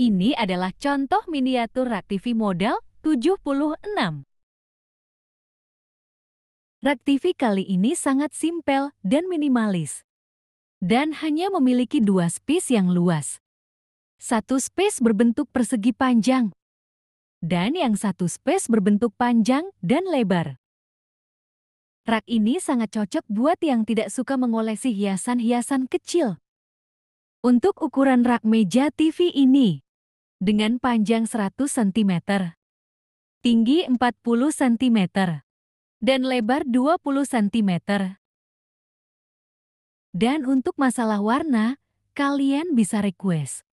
Ini adalah contoh miniatur rak TV model 76. Rak TV kali ini sangat simpel dan minimalis. Dan hanya memiliki dua space yang luas. Satu space berbentuk persegi panjang. Dan yang satu space berbentuk panjang dan lebar. Rak ini sangat cocok buat yang tidak suka mengolesi hiasan-hiasan kecil. Untuk ukuran rak meja TV ini, dengan panjang 100 cm, tinggi 40 cm, dan lebar 20 cm. Dan untuk masalah warna, kalian bisa request